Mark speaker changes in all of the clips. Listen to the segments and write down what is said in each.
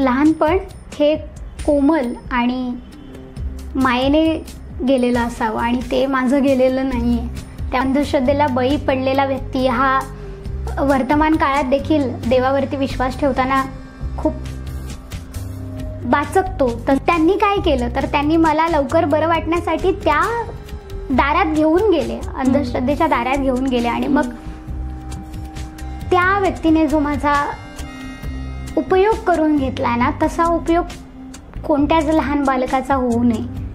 Speaker 1: लहानपण हे कोमल आणि मायेने गेलेलं असावं आणि ते माझं गेलेलं नाही आहे त्या अंधश्रद्धेला बळी पडलेला व्यक्ती हा वर्तमान काळात देखील देवावरती विश्वास ठेवताना खूप वाचकतो तर त्यांनी काय केलं तर त्यांनी मला लवकर बरं वाटण्यासाठी त्या दारात घेऊन गेले अंधश्रद्धेच्या दारात घेऊन गेले आणि मग त्या व्यक्तीने जो माझा उपयोग करून घेतला ना तसा उपयोग कोणत्याच लहान बालकाचा होऊ नये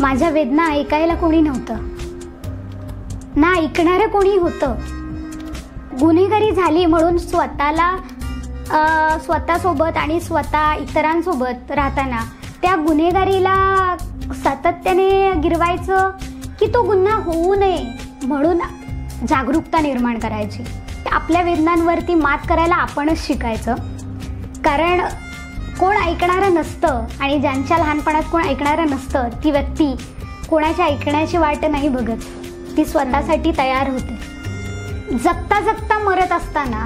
Speaker 1: माझ्या वेदना ऐकायला कोणी नव्हतं ना ऐकणारं कोणी होतं गुन्हेगारी झाली म्हणून स्वतःला स्वतःसोबत आणि स्वतः इतरांसोबत राहताना त्या गुन्हेगारीला सातत्याने गिरवायचं की तो गुन्हा होऊ नये म्हणून जागरूकता निर्माण करायची आपल्या वेदनांवरती मात करायला आपणच शिकायचं कारण कोण ऐकणारं नसतं आणि ज्यांच्या लहानपणात कोण ऐकणारं नसतं ती व्यक्ती कोणाच्या ऐकण्याची वाट नाही बघत ती स्वतःसाठी तयार होते जगता जगता मरत असताना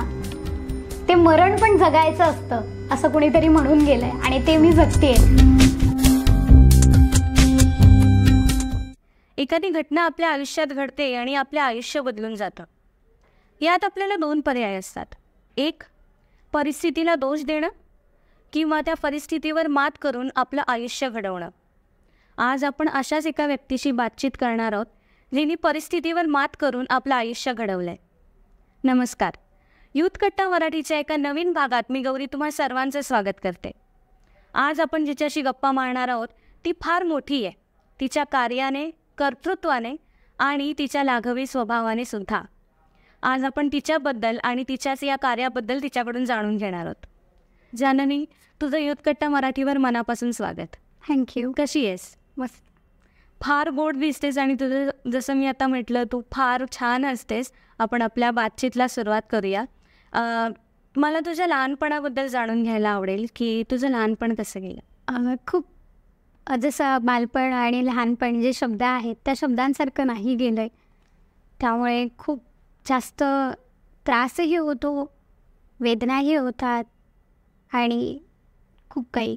Speaker 1: ते मरण पण जगायचं असतं असं कोणीतरी म्हणून गेलंय आणि ते मी जगते
Speaker 2: एखादी घटना आपल्या आयुष्यात घडते आणि आपलं आयुष्य बदलून जातं यात आपल्याला दोन पर्याय असतात एक परिस्थितीला दोष देणं किंवा त्या परिस्थितीवर मात करून आपलं आयुष्य घडवणं आज आपण अशाच एका व्यक्तीशी बातचीत करणार आहोत ज्यांनी परिस्थितीवर मात करून आपलं आयुष्य घडवलं नमस्कार युथकट्टा कट्टा मराठीच्या एका नवीन भागात मी गौरी तुम्हा सर्वांचं स्वागत करते आज आपण जिच्याशी गप्पा मारणार आहोत ती फार मोठी आहे तिच्या कार्याने कर्तृत्वाने आणि तिच्या लाघवी स्वभावाने सुद्धा आज आपण तिच्याबद्दल आणि तिच्याच या कार्याबद्दल तिच्याकडून जाणून घेणार आहोत जाननी तुझं युद्धकट्टा मराठीवर मनापासून स्वागत थँक्यू कशी आहेस मस्त फार गोड दिसतेस आणि तुझं जसं मी आता म्हटलं तू फार छान असतेस आपण आपल्या बातचीतला सुरुवात करूया मला तुझ्या लहानपणाबद्दल जाणून घ्यायला आवडेल की तुझं लहानपण कसं गेलं खूप जसं बालपण आणि लहानपण जे
Speaker 1: शब्द आहेत त्या शब्दांसारखं नाही गेलं आहे त्यामुळे खूप जास्त त्रासही होतो वेदनाही होतात आणि खूप काही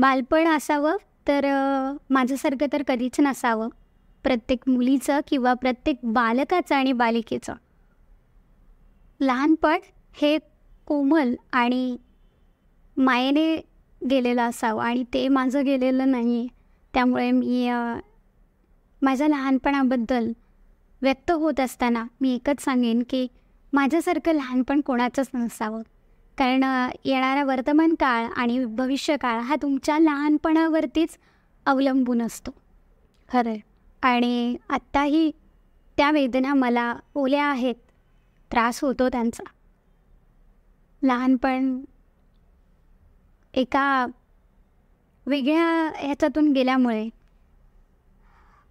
Speaker 1: बालपण असावं तर माझ्यासारखं तर कधीच नसावं प्रत्येक मुलीचं किंवा प्रत्येक बालकाचं आणि बालिकेचं लहानपण हे कोमल आणि मायेने गेलेलं असावं आणि ते माझं गेलेलं नाही त्यामुळे मी माझ्या लहानपणाबद्दल व्यक्त होत असताना मी एकच सांगेन की माझ्यासारखं लहानपण कोणाचंच नसावं कारण येणारा वर्तमान काळ आणि काळ हा तुमच्या लहानपणावरतीच अवलंबून असतो खरं आणि आत्ताही त्या वेदना मला ओल्या आहेत त्रास होतो त्यांचा लहानपण एका वेगळ्या ह्याच्यातून गेल्यामुळे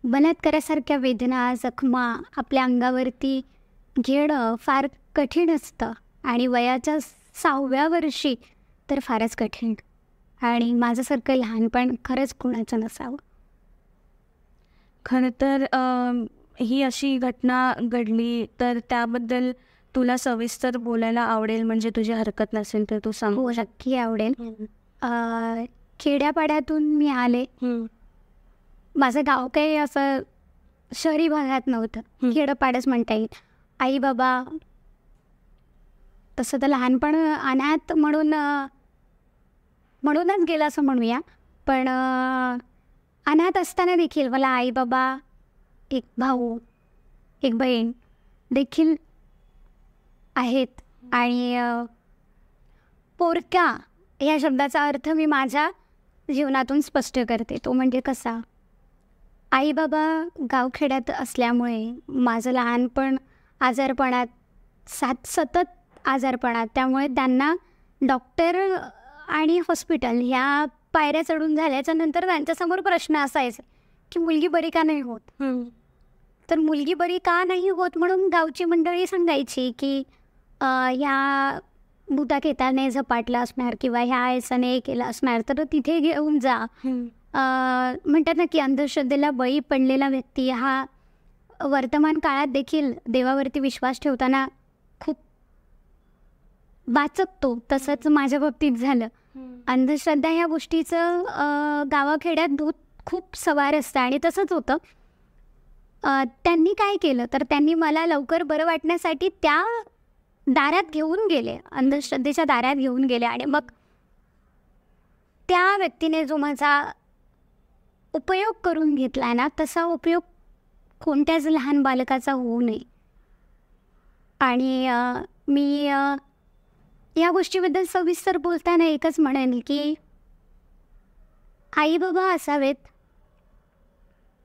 Speaker 1: बलात्कारासारख्या वेदना जखमा आपल्या अंगावरती घेणं फार कठीण असतं आणि वयाच्या सहाव्या वर्षी तर फारच कठीण
Speaker 2: आणि माझ्यासारखं लहानपण खरंच कोणाचं नसावं खरं तर ही अशी घटना घडली तर त्याबद्दल तुला सविस्तर बोलायला आवडेल म्हणजे तुझी हरकत नसेल तर तू सांगू हो, नक्की आवडेल
Speaker 1: खेड्यापाड्यातून मी आले माझं गाव काही असं शहरी भागात नव्हतं खेडपाडच म्हणता येईल आई बाबा तसं तर लहानपण अनाथ म्हणून म्हणूनच गेलं असं म्हणूया पण अनाथ असताना देखील मला आई बाबा एक भाऊ एक बहीण देखील आहेत आणि पोरक्या या शब्दाचा अर्थ मी माझ्या जीवनातून स्पष्ट करते तो म्हणजे कसा आई बाबा गावखेड्यात असल्यामुळे माझं लहानपण आजारपणात सात सतत आजारपणात त्यामुळे त्यांना डॉक्टर आणि हॉस्पिटल ह्या पायऱ्या चढून झाल्याच्या नंतर त्यांच्यासमोर प्रश्न असायचा की मुलगी बरी का नाही होत तर मुलगी बरी का नाही होत म्हणून गावची मंडळी सांगायची की ह्या बुता केताने झपाटला असणार किंवा ह्या आयसाने केलं असणार तर तिथे घेऊन जा म्हणतात ना की अंधश्रद्धेला बळी पडलेला व्यक्ती हा वर्तमान काळात देखील देवावरती विश्वास ठेवताना खूप वाचकतो तसंच माझ्या बाबतीत झालं अंधश्रद्धा ह्या गोष्टीचं गावाखेड्यात भूत खूप सवार असतं आणि तसंच होतं त्यांनी काय केलं तर त्यांनी मला लवकर बरं वाटण्यासाठी त्या दारात घेऊन गेले अंधश्रद्धेच्या दारात घेऊन गेले आणि मग त्या व्यक्तीने जो माझा उपयोग करून घेतला ना तसा उपयोग कोणत्याच लहान बालकाचा होऊ नये आणि मी या गोष्टीबद्दल सविस्तर बोलताना एकच म्हणेन की आई बाबा असावेत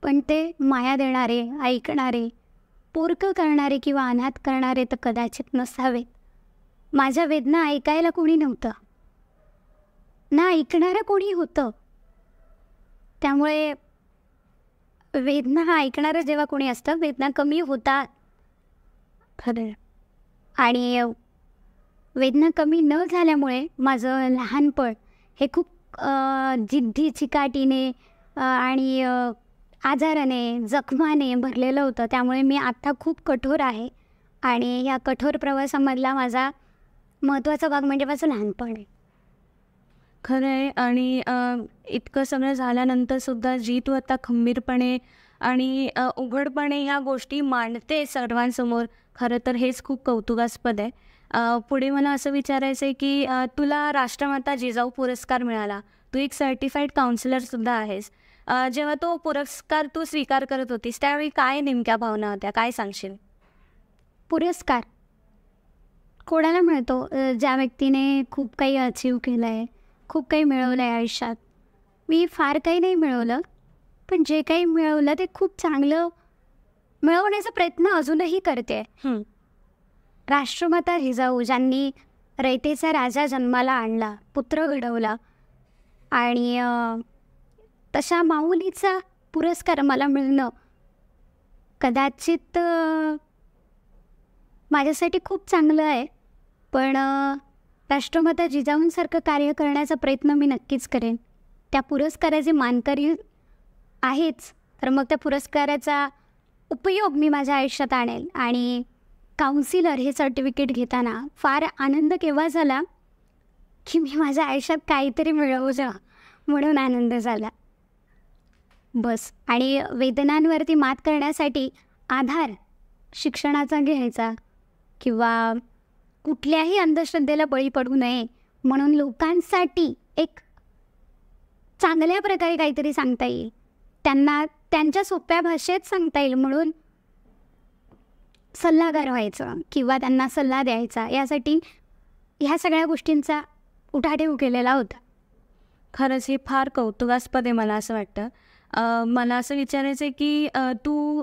Speaker 1: पण ते माया देणारे ऐकणारे पोरकं करणारे किंवा अनाथ करणारे तर कदाचित नसावेत माझ्या वेदना ऐकायला कोणी नव्हतं ना ऐकणारं कोणी होतं त्यामुळे वेदना हा ऐकणारं जेव्हा कोणी असतं वेदना कमी होतात खरं आणि वेदना कमी न झाल्यामुळे माझं लहानपण हे खूप जिद्दी चिकाटीने आणि आजाराने जखमाने भरलेलं होतं त्यामुळे मी आत्ता खूप कठोर आहे आणि या कठोर प्रवासामधला माझा महत्त्वाचा भाग म्हणजे माझं लहानपण आहे
Speaker 2: खरं आहे आणि इतकं सगळं सुद्धा जी तू आता खंबीरपणे आणि उघडपणे ह्या गोष्टी मांडते सर्वांसमोर खरं तर हेच खूप कौतुकास्पद आहे पुढे मला असं विचारायचं आहे की तुला राष्ट्रमाता जिजाऊ पुरस्कार मिळाला तू एक सर्टिफाईड काउन्सिलरसुद्धा आहेस जेव्हा तो पुरस्कार तू स्वीकार करत होतीस त्यावेळी काय नेमक्या भावना होत्या काय सांगशील पुरस्कार
Speaker 1: कोणाला मिळतो ज्या व्यक्तीने खूप काही अचीव केलं आहे खूप काही मिळवलं आहे आयुष्यात मी फार काही नाही मिळवलं पण जे काही मिळवलं ते खूप चांगलं मिळवण्याचा प्रयत्न अजूनही करते राष्ट्रमाता हिजाऊ ज्यांनी रयतेचा राजा जन्माला आणला पुत्र घडवला आणि तशा माऊलीचा पुरस्कार मला मिळणं कदाचित माझ्यासाठी खूप चांगलं आहे पण राष्ट्रमाता जिजाऊंसारखं कार्य करण्याचा प्रयत्न मी नक्कीच करेन त्या पुरस्काराचे मानकरी आहेच तर मग त्या पुरस्काराचा उपयोग मी माझ्या आयुष्यात आणेल आणि काउन्सिलर हे सर्टिफिकेट घेताना फार आनंद केव्हा झाला की मी माझ्या आयुष्यात काहीतरी मिळवू जा म्हणून आनंद झाला बस आणि वेदनांवरती मात करण्यासाठी आधार शिक्षणाचा घ्यायचा किंवा कुठल्याही अंधश्रद्धेला बळी पडू नये म्हणून लोकांसाठी एक चांगल्या प्रकारे काहीतरी सांगता येईल त्यांना त्यांच्या सोप्या भाषेत सांगता येईल म्हणून सल्लागार व्हायचं किंवा त्यांना
Speaker 2: सल्ला द्यायचा यासाठी ह्या सगळ्या गोष्टींचा उठाठेव केलेला होता खरंच हे फार कौतुकास्पद आहे मला असं वाटतं मला असं विचारायचं आहे की तू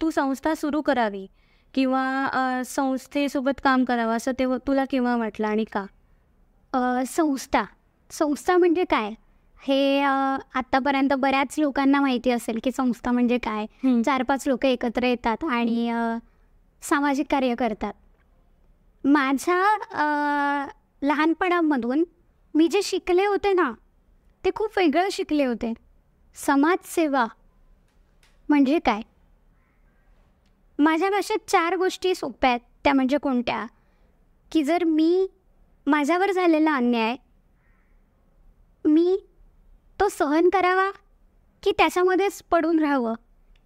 Speaker 2: तू संस्था सुरू करावी किंवा संस्थेसोबत काम करावं असं ते तुला केव्हा वाटलं आणि का संस्था
Speaker 1: संस्था म्हणजे काय हे आतापर्यंत बऱ्याच लोकांना माहिती असेल की संस्था म्हणजे काय चार पाच लोक एकत्र येतात आणि सामाजिक कार्य करतात माझ्या लहानपणामधून मी जे शिकले होते ना ते खूप वेगळं शिकले होते समाजसेवा म्हणजे काय माझ्या भाषेत चार गोष्टी सोप्या आहेत त्या म्हणजे कोणत्या की जर मी माझ्यावर झालेला अन्याय मी तो सहन करावा की त्याच्यामध्येच पडून राहावं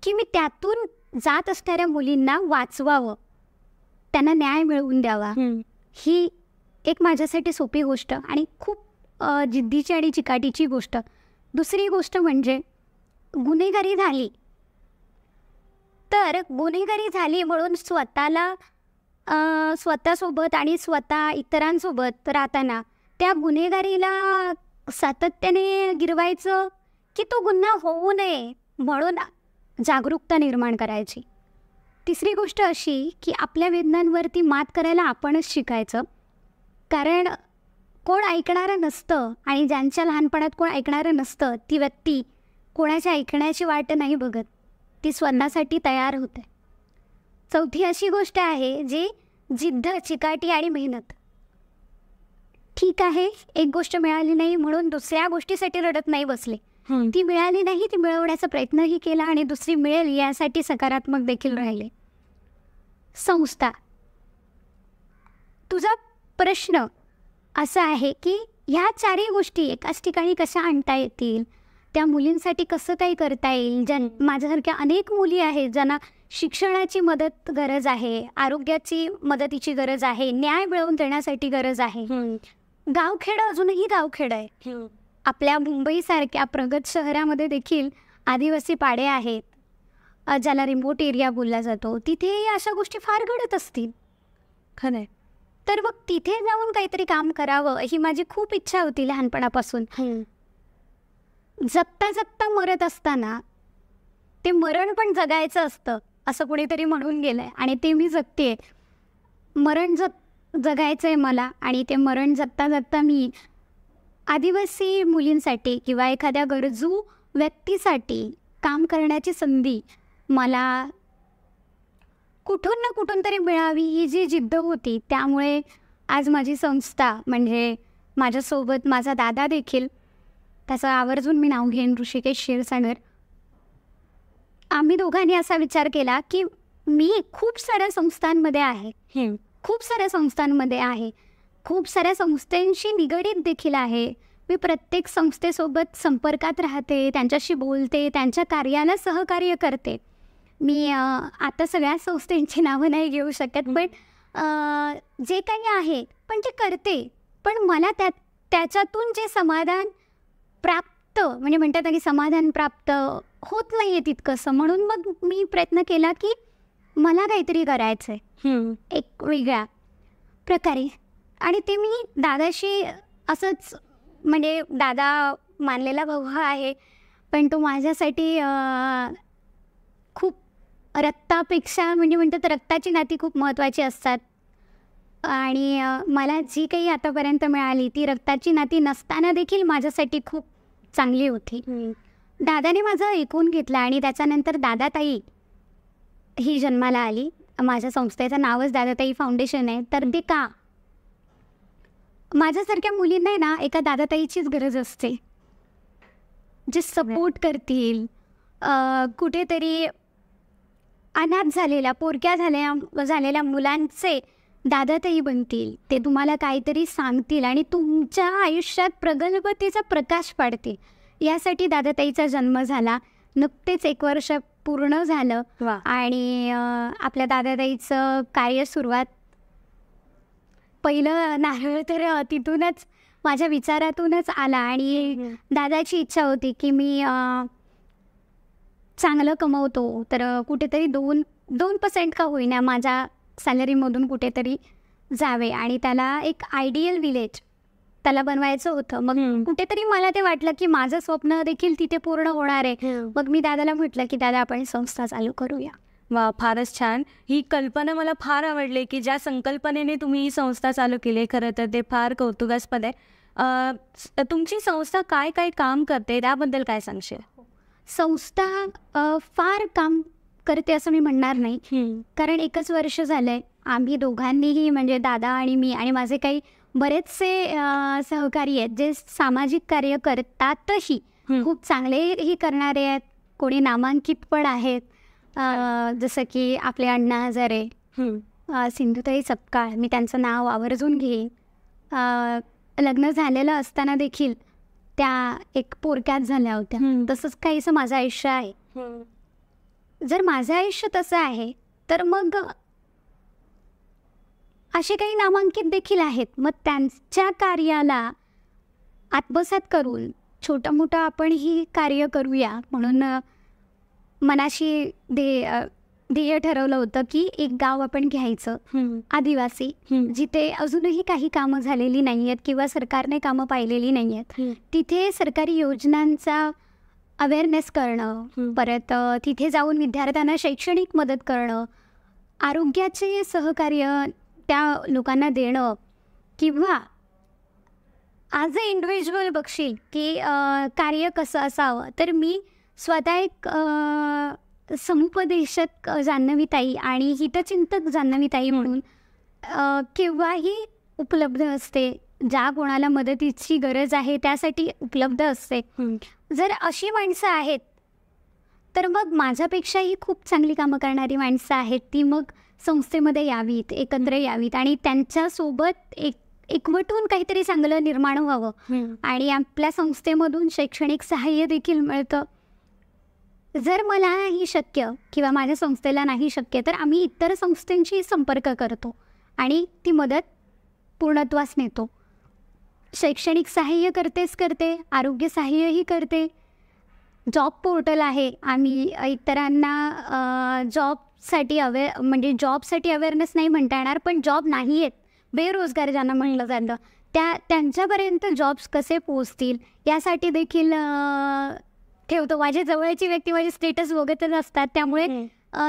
Speaker 1: की मी त्यातून जात असणाऱ्या मुलींना वाचवावं त्यांना न्याय मिळवून द्यावा ही एक माझ्यासाठी सोपी गोष्ट आणि खूप जिद्दीची आणि चिकाटीची गोष्ट दुसरी गोष्ट म्हणजे गुन्हेगारी झाली तर गुन्हेगारी झाली म्हणून स्वतःला स्वतःसोबत आणि स्वतः इतरांसोबत राहताना त्या गुन्हेगारीला सातत्याने गिरवायचं की तो गुन्हा होऊ नये म्हणून जागरूकता निर्माण करायची तिसरी गोष्ट अशी की आपल्या वेदनांवरती मात करायला आपणच शिकायचं कारण कोण ऐकणारं नसतं आणि ज्यांच्या लहानपणात कोण ऐकणारं नसतं ती व्यक्ती कोणाच्या ऐकण्याची वाट नाही बघत ती स्वर्णासाठी तयार होते चौथी अशी गोष्ट आहे जी जिद्द चिकाटी आणि मेहनत ठीक आहे एक गोष्ट मिळाली नाही म्हणून दुसऱ्या गोष्टीसाठी रडत नाही बसले ती मिळाली नाही ती मिळवण्याचा प्रयत्नही केला आणि दुसरी मिळेल यासाठी सकारात्मक देखील राहिले संस्था तुझा प्रश्न असा आहे की ह्या चारही गोष्टी एकाच ठिकाणी कशा आणता येतील त्या मुलींसाठी कसं काही करता येईल ज्यां माझ्यासारख्या अनेक मुली आहेत ज्यांना शिक्षणाची मदत गरज आहे आरोग्याची मदतीची गरज आहे न्याय मिळवून देण्यासाठी गरज आहे गावखेड अजूनही गावखेड आहे आपल्या मुंबईसारख्या प्रगत शहरामध्ये देखील आदिवासी पाडे आहेत ज्याला रिमोट एरिया बोलला जातो तिथेही अशा गोष्टी फार घडत असतील खरंय तर मग तिथे जाऊन काहीतरी काम करावं ही माझी खूप इच्छा होती लहानपणापासून जगता जगता मरत असताना ते मरण पण जगायचं असतं असं कुणीतरी म्हणून गेलं आहे आणि ते मी जगते मरण जग जगायचं आहे मला आणि ते मरण जगता जगता मी आदिवासी मुलींसाठी किंवा एखाद्या गरजू व्यक्तीसाठी काम करण्याची संधी मला कुठून ना कुठून तरी मिळावी ही जी जिद्द होती त्यामुळे आज माझी संस्था म्हणजे माझ्यासोबत माझा दादा देखील त्याचं आवर्जून मी नाव घेईन ऋषिकेश क्षीरसागर आम्ही दोघांनी असा विचार केला की मी खूप साऱ्या संस्थांमध्ये आहे खूप साऱ्या संस्थांमध्ये आहे खूप साऱ्या संस्थांशी निगडीत देखील आहे मी प्रत्येक संस्थेसोबत संपर्कात राहते त्यांच्याशी बोलते त्यांच्या कार्याला सहकार्य करते मी आता सगळ्या संस्थांची नावं नाही घेऊ शकत पण जे काही आहे पण ते करते पण मला त्या त्याच्यातून जे समाधान प्राप्त म्हणजे म्हणतात ना की समाधान प्राप्त होत नाही आहे तितकंसं म्हणून मग मी प्रयत्न केला की मला काहीतरी करायचं आहे एक वेगळ्या प्रकारे आणि ते मी दादाशी असंच म्हणजे दादा मानलेला भाऊ आहे पण तो माझ्यासाठी खूप रक्तापेक्षा म्हणजे म्हणतात रक्ताची नाती खूप महत्त्वाची असतात आणि मला जी काही आतापर्यंत मिळाली ती रक्ताची नाती नसताना देखील माझ्यासाठी खूप चांगली होती दादाने माझं ऐकून घेतलं आणि त्याच्यानंतर दादाताई ही जन्माला आली माझ्या संस्थेचं नावच दादाताई फाउंडेशन आहे तर ते का माझ्यासारख्या मुलींना ना एका दादाताईचीच गरज असते जे सपोर्ट करतील कुठेतरी अनाथ झालेल्या पोरक्या झाल्या झालेल्या मुलांचे दादाताई बनतील ते तुम्हाला काहीतरी सांगतील आणि तुमच्या आयुष्यात प्रगल्भतेचा प्रकाश पाडतील यासाठी दादाताईचा जन्म झाला नुकतेच एक वर्ष पूर्ण झालं आणि आपल्या दादाताईचं कार्य सुरुवात पहिलं नारळ तर तिथूनच माझ्या विचारातूनच आला आणि दादाची इच्छा होती की मी चांगलं कमवतो तर कुठेतरी दोन दोन पर्सेंट का होईना माझ्या सॅलरीमधून कुठेतरी जावे आणि त्याला एक आयडियल विलेज त्याला बनवायचं होतं मग कुठेतरी मला ते वाटलं की माझं स्वप्न देखील तिथे पूर्ण होणार आहे मग मी दादाला म्हटलं की दादा आपण
Speaker 2: संस्था चालू करूया वा फारच छान ही कल्पना मला फार आवडली की ज्या संकल्पनेने तुम्ही ही संस्था चालू केली खरं तर ते फार कौतुकास्पद आहे तुमची संस्था काय काय काम करते त्याबद्दल काय सांगशील
Speaker 1: संस्था फार काम करते असं मी म्हणणार नाही कारण एकच वर्ष झालंय आम्ही दोघांनीही म्हणजे दादा आणि मी आणि माझे काही बरेचसे सहकारी आहेत जे सामाजिक कार्य करतातही खूप चांगलेही करणारे आहेत कोणी नामांकित पण आहेत जसं की आपले अण्णा हजारे सिंधुताई सपकाळ मी त्यांचं नाव आवर्जून घेईन लग्न झालेलं असताना देखील त्या एक पोरक्यात झाल्या होत्या तसंच काहीसं माझं आयुष्य आहे जर माझं आयुष्य तसं आहे तर मग असे काही नामांकित देखील आहेत मग त्यांच्या कार्याला आत्मसात करून छोटं मोठं ही कार्य करूया म्हणून मनाशी दे ध्येय ठरवलं होतं की एक गाव आपण घ्यायचं आदिवासी जिथे अजूनही काही कामं झालेली नाही आहेत किंवा सरकारने कामं पाहिलेली नाही आहेत तिथे सरकारी योजनांचा अवेअरनेस करणं परत तिथे जाऊन विद्यार्थ्यांना शैक्षणिक मदत करणं आरोग्याचे सहकार्य त्या लोकांना देणं किंवा आज अ इंडिव्हिज्युअल बघशील की कार्य कसं असावं तर मी स्वतः एक समुपदेशक जान्हवीताई आणि हितचिंतक जान्हवीताई म्हणून केव्हाही उपलब्ध असते ज्या कोणाला मदतीची गरज आहे त्यासाठी उपलब्ध असते जर अशी माणसं आहेत तर मग माझ्यापेक्षाही खूप चांगली कामं करणारी माणसं आहेत ती मग संस्थेमध्ये यावीत एकत्र यावीत आणि त्यांच्यासोबत एक एकवटून काहीतरी चांगलं निर्माण व्हावं आणि आपल्या संस्थेमधून शैक्षणिक सहाय्य देखील मिळतं जर मला ही शक्य किंवा माझ्या संस्थेला नाही शक्य तर आम्ही इतर संस्थांशी संपर्क करतो आणि ती मदत पूर्णत्वास नेतो शैक्षणिक सहाय्य करतेच करते आरोग्य सहाय्यही करते जॉब पोर्टल आहे आम्ही इतरांना जॉबसाठी अवे म्हणजे जॉबसाठी अवेअरनेस नाही म्हणता येणार पण जॉब नाही आहेत बेरोजगार ज्यांना म्हणलं जातं त्या त्यांच्यापर्यंत जॉब्स कसे पोचतील यासाठी देखील ठेवतो माझ्या जवळची व्यक्ती माझे स्टेटस बघतच असतात त्यामुळे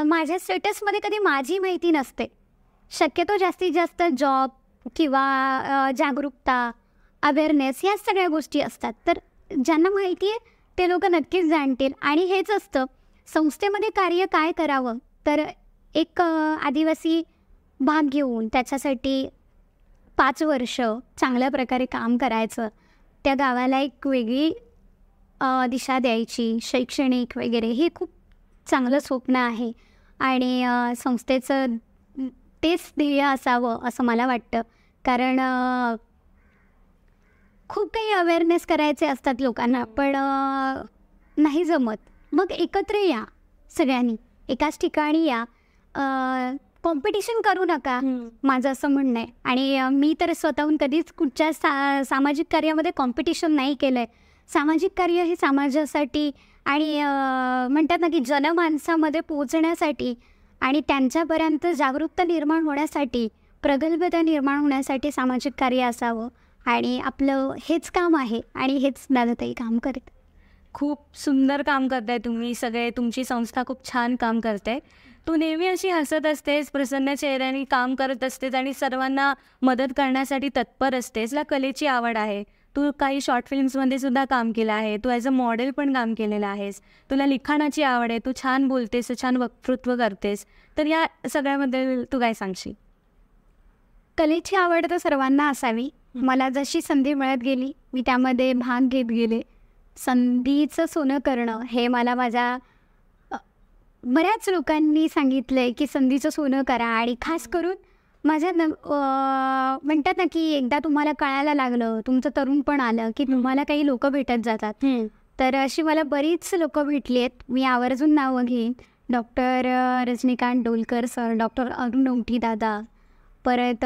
Speaker 1: माझ्या स्टेटसमध्ये कधी माझी माहिती नसते शक्यतो जास्तीत जास्त जॉब किंवा जागरूकता अवेअरनेस या सगळ्या गोष्टी असतात तर ज्यांना माहिती आहे ते लोक नक्कीच जाणतील आणि हेच असतं संस्थेमध्ये कार्य काय करावं तर एक आदिवासी भाग घेऊन त्याच्यासाठी पाच वर्ष चांगल्या प्रकारे काम करायचं त्या गावाला एक वेगळी दिशा द्यायची शैक्षणिक वगैरे हे खूप चांगलं स्वप्न आहे आणि संस्थेचं तेच ध्येय असावं असं मला वाटतं कारण खूप काही अवेअरनेस करायचे असतात लोकांना पण नाही जमत मग एकत्र या सगळ्यांनी एकाच ठिकाणी या कॉम्पिटिशन करू नका माझं असं म्हणणं आहे आणि मी तर स्वतःहून कधीच कुठच्या सा सामाजिक कार्यामध्ये कॉम्पिटिशन नाही केलं आहे सामाजिक कार्य हे समाजासाठी आणि म्हणतात ना की जनमानसामध्ये पोचण्यासाठी आणि त्यांच्यापर्यंत जागरूकता निर्माण होण्यासाठी प्रगल्भता निर्माण होण्यासाठी सामाजिक कार्य असावं आणि आपलं हेच काम आहे आणि
Speaker 2: हेच दादाताई काम करत खूप सुंदर काम करताय तुम्ही सगळे तुमची संस्था खूप छान काम करते तू नेहमी अशी हसत असतेस प्रसन्न चेहऱ्याने काम करत असतेस आणि सर्वांना मदत करण्यासाठी तत्पर असतेस ला कलेची आवड आहे तू काही शॉर्ट फिल्म्समध्ये सुद्धा काम केलं आहे तू ॲज अ मॉडेल पण काम केलेलं आहेस तुला लिखाणाची आवड आहे तू छान बोलतेस छान वक्तृत्व करतेस तर या सगळ्याबद्दल तू काय सांगशील कलेची आवड तर सर्वांना असावी मला जशी संधी मिळत गेली मी त्यामध्ये भाग
Speaker 1: घेत गेले संधीचं सोनं करणं हे मला माझ्या बऱ्याच लोकांनी सांगितलं आहे की संधीचं सोनं करा आणि खास करून माझ्या न म्हणतात ना की एकदा तुम्हाला कळायला लागलं तुमचं तरुण पण आलं की तुम्हाला काही लोक भेटत जातात तर अशी मला बरीच लोक भेटली आहेत मी आवर्जून नावं घेईन doctor Rajnikant Dolkar sir doctor Arun दादा परत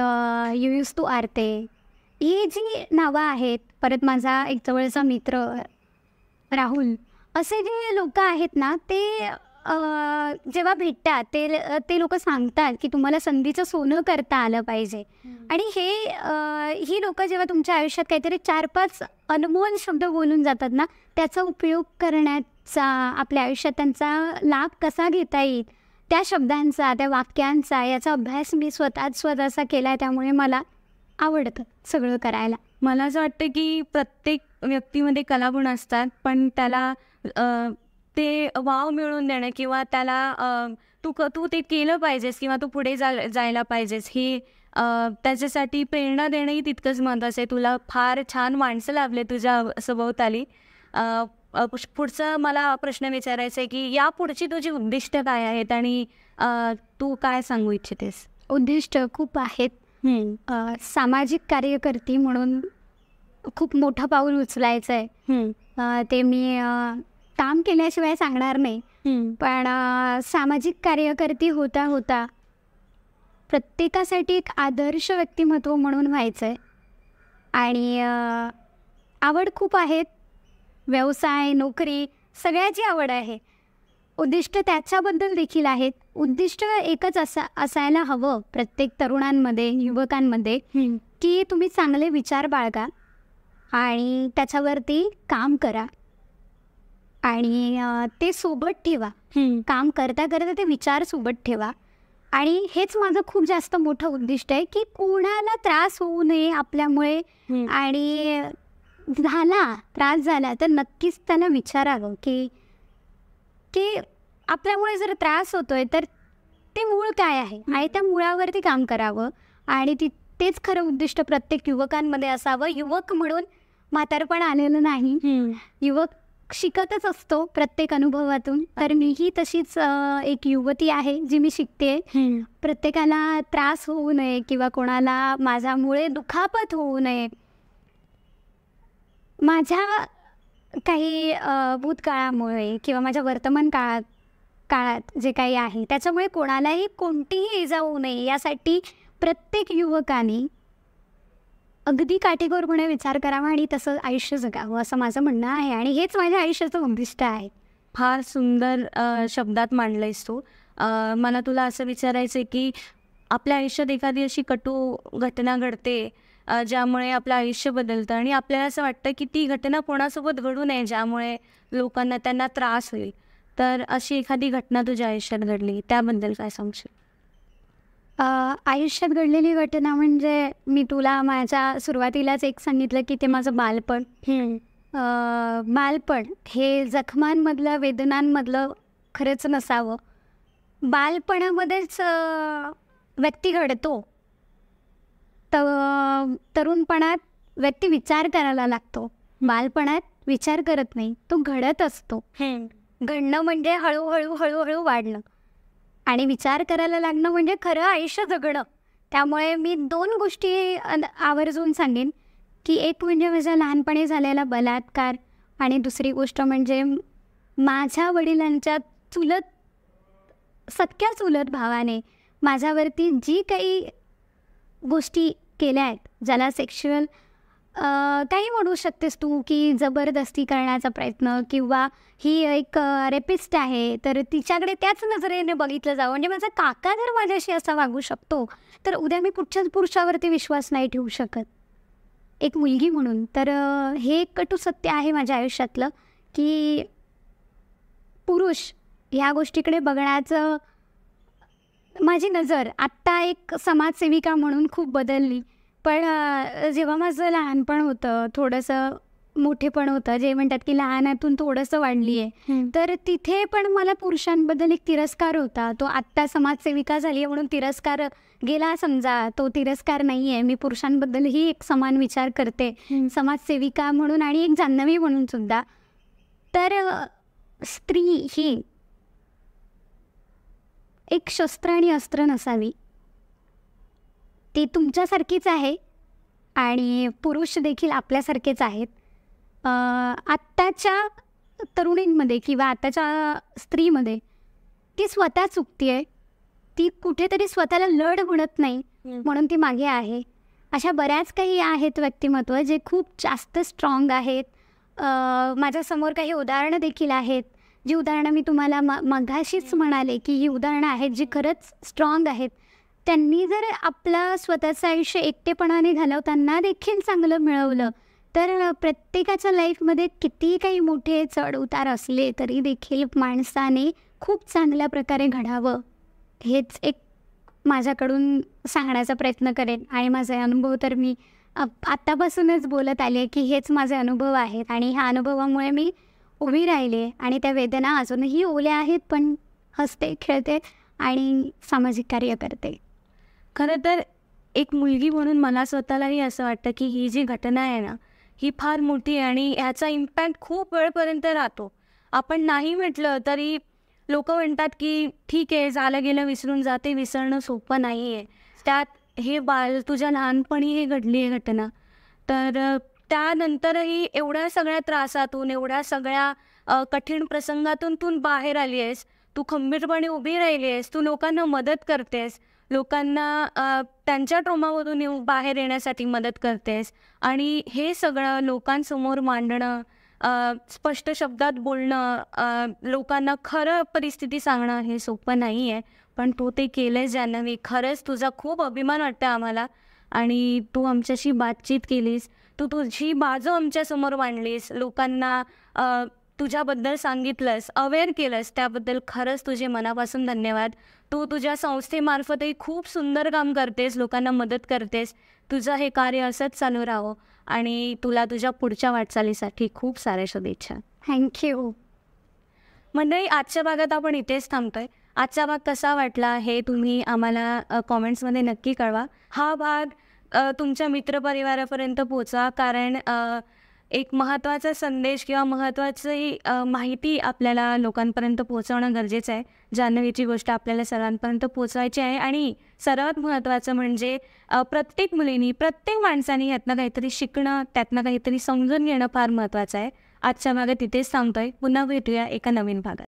Speaker 1: युयुस्तू आरते ही जी नावं आहेत परत माझा एक जवळचा मित्र राहुल असे जे लोक आहेत ना ते जेव्हा भेटतात ते ते लोक सांगतात की तुम्हाला संधीचं सोनं करता आलं पाहिजे आणि हे ही लोक जेव्हा तुमच्या आयुष्यात काहीतरी चार पाच अनमोल शब्द बोलून जातात ना त्याचा उपयोग करण्याचा आपल्या आयुष्यात त्यांचा लाभ कसा घेता येईल त्या शब्दांचा त्या वाक्यांचा याचा अभ्यास मी स्वतःच स्वतःचा केला आहे
Speaker 2: त्यामुळे मला आवडतं सगळं करायला मला असं वाटतं की प्रत्येक व्यक्तीमध्ये कलागुण असतात पण त्याला ते वाव मिळवून देणं किंवा त्याला तू क तू ते केलं पाहिजेस किंवा तू पुढे जा जायला पाहिजेस ही त्याच्यासाठी प्रेरणा देणंही तितकंच महत्त्वाचं आहे तुला फार छान माणसं लाभले तुझ्या सभोवताली पुढचं मला प्रश्न विचारायचा आहे की या पुढची तुझी उद्दिष्ट काय आहेत आणि तू काय सांगू इच्छितेस उद्दिष्ट खूप आहेत
Speaker 1: सामाजिक कार्यकर्ती म्हणून खूप मोठं पाऊल उचलायचं आहे ते मी काम केल्याशिवाय सांगणार नाही पण सामाजिक कार्यकर्ती होता होता प्रत्येकासाठी एक आदर्श व्यक्तिमत्व म्हणून व्हायचं आहे आणि आवड खूप आहेत व्यवसाय नोकरी सगळ्याची आवड आहे उद्दिष्ट त्याच्याबद्दल देखील आहेत उद्दिष्ट एकच असा असायला हवं प्रत्येक तरुणांमध्ये युवकांमध्ये की तुम्ही चांगले विचार बाळगा आणि त्याच्यावरती काम करा आणि ते सोबत ठेवा काम करता करता ते विचार सोबत ठेवा आणि हेच माझं खूप जास्त मोठं उद्दिष्ट आहे की कोणाला त्रास होऊ नये आपल्यामुळे आणि झाला त्रास झाला तर नक्कीच त्यांना विचारावं की की आपल्यामुळे जर त्रास होतोय तर ते मूळ काय आहे आणि त्या मुळावरती काम करावं आणि ती तेच खरं उद्दिष्ट प्रत्येक युवकांमध्ये असावं युवक म्हणून म्हातारपण आलेलं नाही युवक शिकतच असतो प्रत्येक अनुभवातून तर मीही तशीच एक युवती आहे जी मी शिकते प्रत्येकाला त्रास होऊ नये किंवा कोणाला माझ्यामुळे दुखापत होऊ नये माझ्या काही भूतकाळामुळे किंवा माझ्या वर्तमान काळात काळात जे काही आहे त्याच्यामुळे कोणालाही कोणतीही इजा होऊ नये यासाठी प्रत्येक युवकाने अगदी काटेकोरपणे विचार करावा आणि तसं आयुष्य जगावं असं
Speaker 2: माझं म्हणणं आहे आणि हेच माझ्या आयुष्याचं उद्दिष्ट आहे फार सुंदर शब्दात मांडलंयस तू मला तुला असं विचारायचं आहे की आपल्या आयुष्यात एखादी अशी कटू घटना घडते ज्यामुळे आपलं आयुष्य बदलतं आणि आपल्याला असं वाटतं की ती घटना कोणासोबत घडू नये ज्यामुळे लोकांना त्यांना त्रास होईल तर अशी एखादी घटना तुझ्या आयुष्यात घडली त्याबद्दल काय सांगशील
Speaker 1: आयुष्यात घडलेली घटना म्हणजे मी तुला माझ्या सुरुवातीलाच एक सांगितलं की ते माझं बालपण बालपण हे जखमांमधलं वेदनांमधलं खरंच नसावं बालपणामध्येच व्यक्ती घडतो तर तरुणपणात व्यक्ती विचार करायला लागतो बालपणात विचार करत नाही तो घडत असतो घडणं म्हणजे हळूहळू हळूहळू वाढणं आणि विचार करायला लागणं म्हणजे खरं आयुष्य जगणं त्यामुळे मी दोन गोष्टी आवर्जून सांगेन की एक म्हणजे माझ्या लहानपणी झालेला बलात्कार आणि दुसरी गोष्ट म्हणजे माझ्या वडिलांच्या चुलत सख्या चुलत भावाने माझ्यावरती जी काही गोष्टी केल्या आहेत ज्याला सेक्शुअल काही म्हणू शकतेस तू की जबरदस्ती करण्याचा प्रयत्न किंवा ही एक रेपिस्ट आहे तर तिच्याकडे त्याच नजरेने बघितलं जावं म्हणजे माझा काका जर माझ्याशी असा वागू शकतो तर उद्या मी कुठच्याच पुरुषावरती विश्वास नाही ठेवू शकत एक मुलगी म्हणून तर हे एक कटू सत्य आहे माझ्या आयुष्यातलं की पुरुष ह्या गोष्टीकडे बघण्याचं माझी नजर आत्ता एक समाजसेविका म्हणून खूप बदलली पण जेव्हा माझं लहानपण होतं थोडंसं मोठेपण होतं जे म्हणतात की लहानातून थोडंसं वाढली आहे तर तिथे पण मला पुरुषांबद्दल एक तिरस्कार होता तो आत्ता समाजसेविका झाली आहे म्हणून तिरस्कार गेला समजा तो तिरस्कार नाही आहे मी पुरुषांबद्दलही एक समान विचार करते समाजसेविका म्हणून आणि एक जान्हवी म्हणून सुद्धा तर स्त्री ही एक शस्त्र आणि अस्त्र नसावी ती तुमच्यासारखीच आहे आणि पुरुष देखील आपल्यासारखेच आहेत आत्ताच्या तरुणींमध्ये किंवा आत्ताच्या स्त्रीमध्ये ती स्वतः चुकती आहे ती कुठेतरी स्वतःला लढ म्हणत नाही म्हणून ती मागे आहे अशा बऱ्याच काही आहेत व्यक्तिमत्व जे खूप जास्त स्ट्रॉंग आहेत माझ्यासमोर काही उदाहरणं देखील आहेत जी उदाहरणं मी तुम्हाला म मघाशीच म्हणाले की ही उदाहरणं आहेत जी खरंच स्ट्रॉंग आहेत त्यांनी जर आपला स्वतःचं आयुष्य एकटेपणाने घालवताना देखील चांगलं मिळवलं तर प्रत्येकाच्या लाईफमध्ये किती काही मोठे चढ उतार असले तरी देखील माणसाने खूप चांगल्या प्रकारे घडावं हेच एक माझ्याकडून सांगण्याचा प्रयत्न करेन आणि माझे अनुभव तर मी आत्तापासूनच बोलत आले की हेच माझे अनुभव आहेत आणि ह्या अनुभवामुळे मी उभी राहिले आणि त्या वेदना अजूनही ओल्या आहेत पण हसते
Speaker 2: खेळते आणि सामाजिक कार्य करते खरं तर एक मुलगी म्हणून मला स्वतःलाही असं वाटतं की ही जी घटना आहे ना ही फार मोठी आहे आणि ह्याचा इम्पॅक्ट खूप वेळपर्यंत राहतो आपण नाही म्हटलं तरी लोक म्हणतात की ठीक आहे झालं गेलं विसरून जाते विसरणं सोपं नाही आहे त्यात हे बाल तुझ्या लहानपणी हे घडली आहे घटना तर त्यानंतरही एवढ्या सगळ्या त्रासातून एवढ्या सगळ्या कठीण प्रसंगातून तू बाहेर आली आहेस तू खंबीरपणे उभी राहिली आहेस तू लोकांना मदत करतेस लोकांना त्यांच्या ट्रोमावरून येऊ बाहेर येण्यासाठी मदत करतेस आणि हे सगळं लोकांसमोर मांडणं स्पष्ट शब्दात बोलणं लोकांना खरं परिस्थिती सांगणं हे सोपं नाही आहे पण तू ते केलंय जान्हवी खरंच तुझा खूप अभिमान वाटतं आम्हाला आणि तू आमच्याशी बातचीत केलीस तू तुझी बाजू आमच्यासमोर मांडलीस लोकांना तुझ्याबद्दल सांगितलंस अवेअर केलंस त्याबद्दल खरंच तुझे मनापासून धन्यवाद तू तुझ्या संस्थेमार्फतही खूप सुंदर काम करतेस लोकांना मदत करतेस तुझं हे कार्य असंच चालू राहो आणि तुला तुझ्या पुढच्या वाटचालीसाठी खूप साऱ्या शुभेच्छा थँक्यू मंडळी आजच्या भागात आपण इथेच थांबतोय आजचा भाग कसा वाटला हे तुम्ही आम्हाला कॉमेंट्समध्ये नक्की कळवा हा भाग तुमच्या मित्रपरिवारापर्यंत पोचा कारण एक महत्त्वाचा संदेश किंवा महत्त्वाची माहिती आपल्याला लोकांपर्यंत पोहोचवणं गरजेचं आहे जान्हवीची गोष्ट आपल्याला सर्वांपर्यंत पोहोचवायची आहे आणि सर्वात महत्त्वाचं म्हणजे प्रत्येक मुलीनी प्रत्येक माणसाने यातनं काहीतरी शिकणं त्यातनं काहीतरी समजून घेणं फार महत्त्वाचं आहे आजच्या भागात तिथेच सांगतोय पुन्हा भेटूया एका नवीन भागात